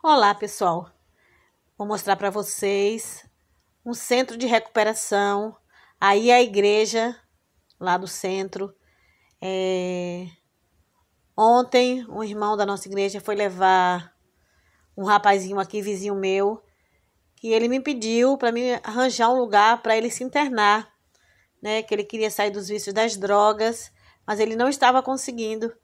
Olá, pessoal. Vou mostrar para vocês um centro de recuperação. Aí a igreja lá do centro. É... Ontem um irmão da nossa igreja foi levar um rapazinho aqui vizinho meu que ele me pediu para me arranjar um lugar para ele se internar, né? Que ele queria sair dos vícios das drogas, mas ele não estava conseguindo.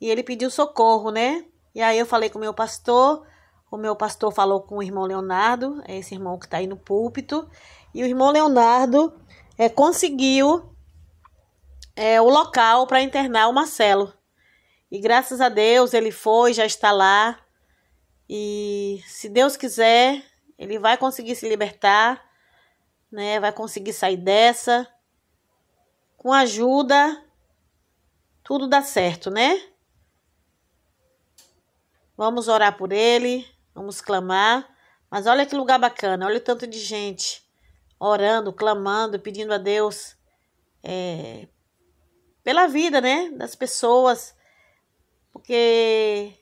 E ele pediu socorro, né? E aí eu falei com o meu pastor o meu pastor falou com o irmão Leonardo, é esse irmão que está aí no púlpito, e o irmão Leonardo é, conseguiu é, o local para internar o Marcelo. E graças a Deus ele foi, já está lá. E se Deus quiser, ele vai conseguir se libertar, né? Vai conseguir sair dessa. Com ajuda, tudo dá certo, né? Vamos orar por ele. Vamos clamar. Mas olha que lugar bacana, olha o tanto de gente orando, clamando, pedindo a Deus é, pela vida, né? Das pessoas. Porque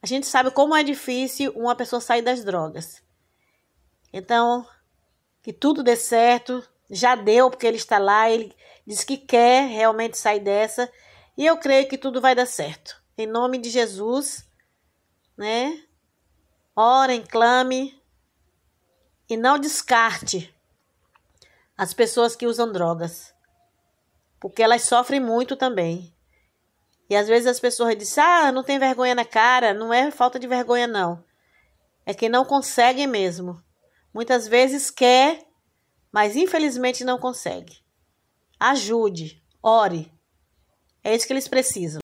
a gente sabe como é difícil uma pessoa sair das drogas. Então, que tudo dê certo. Já deu, porque ele está lá, ele diz que quer realmente sair dessa. E eu creio que tudo vai dar certo. Em nome de Jesus, né? Orem, clame e não descarte as pessoas que usam drogas, porque elas sofrem muito também. E às vezes as pessoas dizem: ah, não tem vergonha na cara. Não é falta de vergonha, não. É que não conseguem mesmo. Muitas vezes quer, mas infelizmente não consegue. Ajude, ore. É isso que eles precisam.